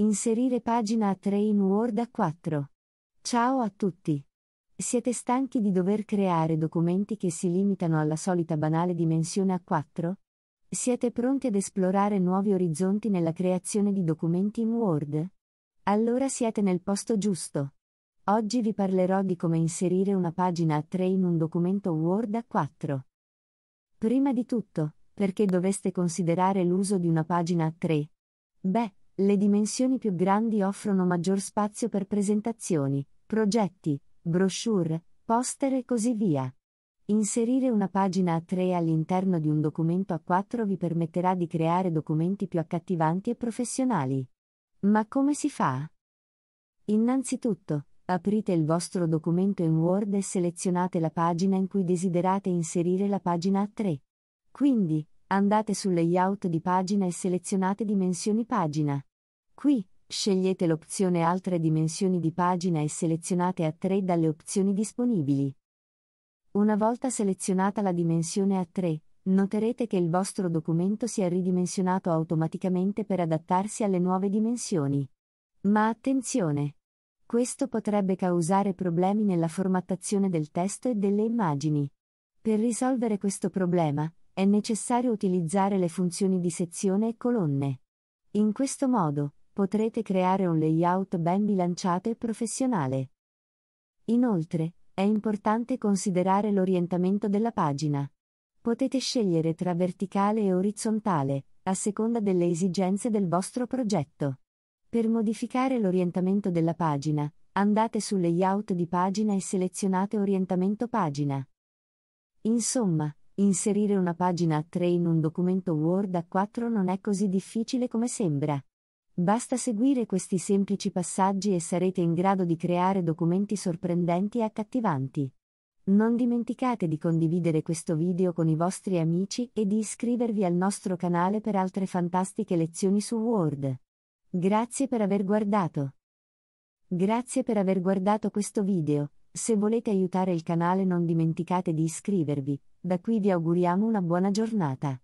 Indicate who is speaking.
Speaker 1: Inserire pagina a 3 in Word a 4. Ciao a tutti. Siete stanchi di dover creare documenti che si limitano alla solita banale dimensione a 4? Siete pronti ad esplorare nuovi orizzonti nella creazione di documenti in Word? Allora siete nel posto giusto. Oggi vi parlerò di come inserire una pagina a 3 in un documento Word a 4. Prima di tutto, perché doveste considerare l'uso di una pagina a 3? Beh, le dimensioni più grandi offrono maggior spazio per presentazioni, progetti, brochure, poster e così via. Inserire una pagina a 3 all'interno di un documento a 4 vi permetterà di creare documenti più accattivanti e professionali. Ma come si fa? Innanzitutto, aprite il vostro documento in Word e selezionate la pagina in cui desiderate inserire la pagina a 3. Quindi, andate sul layout di pagina e selezionate dimensioni pagina. Qui, scegliete l'opzione Altre dimensioni di pagina e selezionate a 3 dalle opzioni disponibili. Una volta selezionata la dimensione a 3, noterete che il vostro documento si è ridimensionato automaticamente per adattarsi alle nuove dimensioni. Ma attenzione! Questo potrebbe causare problemi nella formattazione del testo e delle immagini. Per risolvere questo problema, è necessario utilizzare le funzioni di sezione e colonne. In questo modo, potrete creare un layout ben bilanciato e professionale. Inoltre, è importante considerare l'orientamento della pagina. Potete scegliere tra verticale e orizzontale, a seconda delle esigenze del vostro progetto. Per modificare l'orientamento della pagina, andate sul layout di pagina e selezionate orientamento pagina. Insomma, inserire una pagina a 3 in un documento Word a 4 non è così difficile come sembra. Basta seguire questi semplici passaggi e sarete in grado di creare documenti sorprendenti e accattivanti. Non dimenticate di condividere questo video con i vostri amici e di iscrivervi al nostro canale per altre fantastiche lezioni su Word. Grazie per aver guardato. Grazie per aver guardato questo video. Se volete aiutare il canale non dimenticate di iscrivervi. Da qui vi auguriamo una buona giornata.